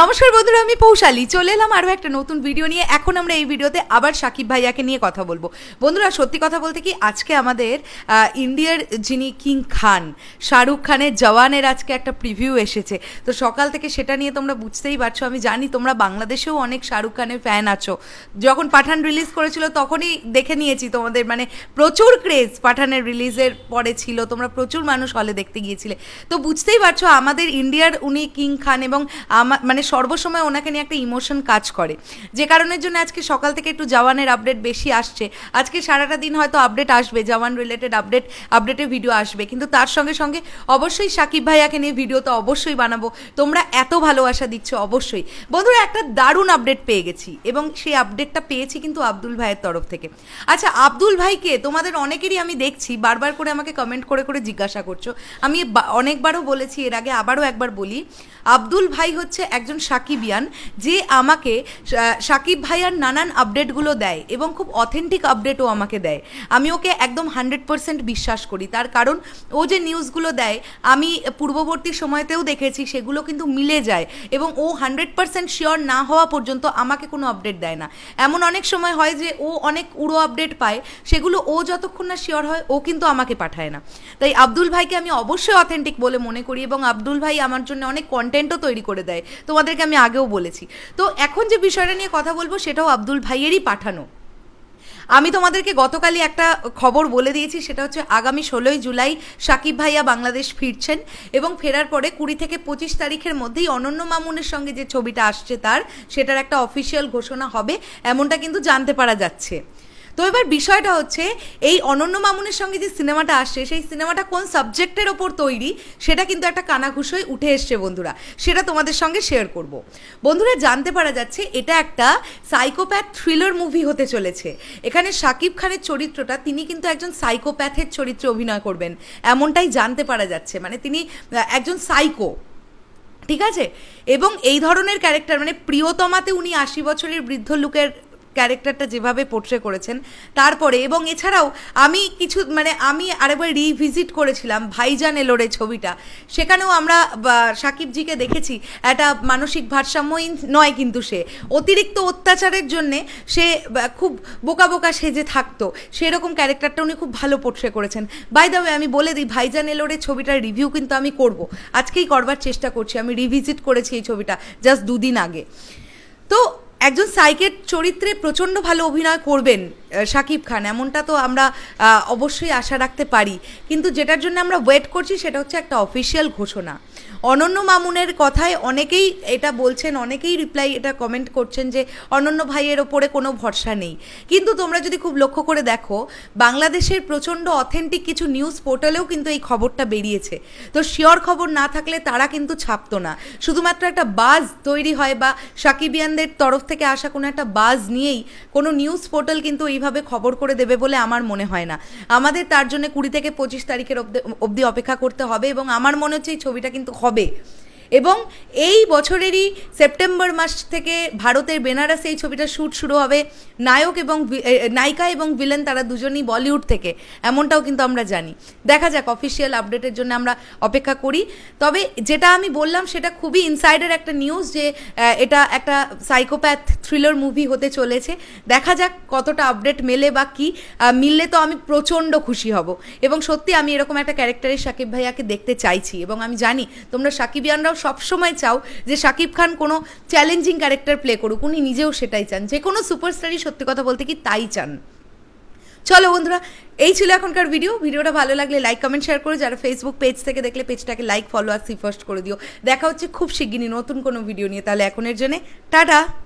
নমস্কার বন্ধুরা আমি পৌশালি চলে এলাম আরও একটা নতুন ভিডিও নিয়ে এখন আমরা এই ভিডিওতে আবার সাকিব ভাইয়াকে নিয়ে কথা বলবো বন্ধুরা সত্যি কথা বলতে কি আজকে আমাদের ইন্ডিয়ার যিনি কিং খান শাহরুখ খানের জওয়ানের আজকে একটা প্রিভিউ এসেছে তো সকাল থেকে সেটা নিয়ে তোমরা বুঝতেই পারছো আমি জানি তোমরা বাংলাদেশেও অনেক শাহরুখ খানের ফ্যান আছো যখন পাঠান রিলিজ করেছিল তখনই দেখে নিয়েছি তোমাদের মানে প্রচুর ক্রেজ পাঠানের রিলিজের পরে ছিল তোমরা প্রচুর মানুষ হলে দেখতে গিয়েছিলে তো বুঝতেই পারছো আমাদের ইন্ডিয়ার উনি কিং খান এবং আমার মানে মানে সর্বসময় ওনাকে নিয়ে একটা ইমোশন কাজ করে যে কারণের জন্য আজকে সকাল থেকে একটু জওয়ানের আপডেট বেশি আসছে আজকে সারাটা দিন হয়তো আপডেট আসবে জওয়ান রিলেটেড আপডেট আপডেটের ভিডিও আসবে কিন্তু তার সঙ্গে সঙ্গে অবশ্যই সাকিব ভাইয়াকে নিয়ে ভিডিও তো অবশ্যই বানাবো তোমরা এত ভালোবাসা দিচ্ছ অবশ্যই বন্ধুরা একটা দারুণ আপডেট পেয়ে গেছি এবং সেই আপডেটটা পেয়েছি কিন্তু আব্দুল ভাইয়ের তরফ থেকে আচ্ছা আব্দুল ভাইকে তোমাদের অনেকেরই আমি দেখছি বারবার করে আমাকে কমেন্ট করে করে জিজ্ঞাসা করছো আমি অনেকবারও বলেছি এর আগে আবারও একবার বলি আব্দুল ভাই হচ্ছে এক একজন সাকিবিয়ান যে আমাকে সাকিব ভাইয়ার নানান আপডেটগুলো দেয় এবং খুব অথেন্টিক আপডেটও আমাকে দেয় আমি ওকে একদম হান্ড্রেড পার্সেন্ট বিশ্বাস করি তার কারণ ও যে নিউজগুলো দেয় আমি পূর্ববর্তী সময়তেও দেখেছি সেগুলো কিন্তু মিলে যায় এবং ও হান্ড্রেড পারসেন্ট শিওর না হওয়া পর্যন্ত আমাকে কোনো আপডেট দেয় না এমন অনেক সময় হয় যে ও অনেক উড়ো আপডেট পায় সেগুলো ও যতক্ষণ না শিওর হয় ও কিন্তু আমাকে পাঠায় না তাই আব্দুল ভাইকে আমি অবশ্যই অথেন্টিক বলে মনে করি এবং আব্দুল ভাই আমার জন্য অনেক কন্টেন্টও তৈরি করে দেয় তো তোমাদেরকে আমি আগেও বলেছি তো এখন যে বিষয়টা নিয়ে কথা বলবো সেটাও আব্দুল ভাইয়েরই পাঠানো আমি তোমাদেরকে গতকালই একটা খবর বলে দিয়েছি সেটা হচ্ছে আগামী ষোলোই জুলাই সাকিব ভাইয়া বাংলাদেশ ফিরছেন এবং ফেরার পরে কুড়ি থেকে পঁচিশ তারিখের মধ্যেই অনন্য মামুনের সঙ্গে যে ছবিটা আসছে তার সেটার একটা অফিসিয়াল ঘোষণা হবে এমনটা কিন্তু জানতে পারা যাচ্ছে তো এবার বিষয়টা হচ্ছে এই অনন্য মামুনের সঙ্গে যে সিনেমাটা আসছে সেই সিনেমাটা কোন সাবজেক্টের ওপর তৈরি সেটা কিন্তু একটা কানাঘুষোই উঠে এসছে বন্ধুরা সেটা তোমাদের সঙ্গে শেয়ার করব বন্ধুরা জানতে পারা যাচ্ছে এটা একটা সাইকোপ্যাথ থ্রিলার মুভি হতে চলেছে এখানে শাকিব খানের চরিত্রটা তিনি কিন্তু একজন সাইকোপ্যাথের চরিত্রে অভিনয় করবেন এমনটাই জানতে পারা যাচ্ছে মানে তিনি একজন সাইকো ঠিক আছে এবং এই ধরনের ক্যারেক্টার মানে প্রিয়তমাতে উনি আশি বছরের বৃদ্ধ লোকের ক্যারেক্টারটা যেভাবে পোট্রে করেছেন তারপরে এবং এছাড়াও আমি কিছু মানে আমি আরেকবার রিভিজিট করেছিলাম ভাইজান এলোরে ছবিটা সেখানেও আমরা সাকিবজিকে দেখেছি একটা মানসিক ভারসাম্যহীন নয় কিন্তু সে অতিরিক্ত অত্যাচারের জন্যে সে খুব বোকা বোকা সেজে থাকতো সেরকম ক্যারেক্টারটা উনি খুব ভালো পোট্রে করেছেন বাই দ্য ওয়ে আমি বলে দিই ভাইজান এলোরে ছবিটার রিভিউ কিন্তু আমি করব আজকেই করবার চেষ্টা করছি আমি রিভিজিট করেছি এই ছবিটা জাস্ট দুদিন আগে তো একজন সাইকেট চরিত্রে প্রচণ্ড ভালো অভিনয় করবেন সাকিব খান এমনটা তো আমরা অবশ্যই আশা রাখতে পারি কিন্তু যেটার জন্য আমরা ওয়েট করছি সেটা হচ্ছে একটা অফিসিয়াল ঘোষণা অনন্য মামুনের কথায় অনেকেই এটা বলছেন অনেকেই রিপ্লাই এটা কমেন্ট করছেন যে অনন্য ভাইয়ের ওপরে কোনো ভরসা নেই কিন্তু তোমরা যদি খুব লক্ষ্য করে দেখো বাংলাদেশের প্রচণ্ড অথেন্টিক কিছু নিউজ পোর্টালেও কিন্তু এই খবরটা বেরিয়েছে তো শিওর খবর না থাকলে তারা কিন্তু ছাপতো না শুধুমাত্র একটা বাজ তৈরি হয় বা সাকিবিয়ানদের তরফ থেকে আসা কোনো একটা বাজ নিয়েই কোনো নিউজ পোর্টাল কিন্তু এইভাবে সেইভাবে খবর করে দেবে বলে আমার মনে হয় না আমাদের তার জন্য কুড়ি থেকে পঁচিশ তারিখের অবধি অপেক্ষা করতে হবে এবং আমার মনে হচ্ছে এই ছবিটা কিন্তু হবে এবং এই বছরেরই সেপ্টেম্বর মাস থেকে ভারতের বেনারসে এই ছবিটা শ্যুট শুরু হবে নায়ক এবং নায়িকা এবং ভিলেন তারা দুজনই বলিউড থেকে এমনটাও কিন্তু আমরা জানি দেখা যাক অফিসিয়াল আপডেটের জন্য আমরা অপেক্ষা করি তবে যেটা আমি বললাম সেটা খুবই ইনসাইডের একটা নিউজ যে এটা একটা সাইকোপ্যাথ থ্রিলার মুভি হতে চলেছে দেখা যাক কতটা আপডেট মেলে বা কি মিললে তো আমি প্রচণ্ড খুশি হব এবং সত্যি আমি এরকম একটা ক্যারেক্টারের সাকিব ভাইয়াকে দেখতে চাইছি এবং আমি জানি তোমরা সাকিবিয়ানরাও সবসময় চাও যে শাকিব খান কোনো চ্যালেঞ্জিং ক্যারেক্টার প্লে করুক উনি নিজেও সেটাই চান যে কোনো সুপারস্টারই সত্যি কথা বলতে কি তাই চান চলো বন্ধুরা এই ছিল এখনকার ভিডিও ভিডিওটা ভালো লাগলে লাইক কমেন্ট শেয়ার করে যারা ফেসবুক পেজ থেকে দেখলে পেজটাকে লাইক ফলো আর সি ফার্স্ট করে দিও দেখা হচ্ছে খুব শিগগিরই নতুন কোনো ভিডিও নিয়ে তাহলে এখনের জন্য টাটা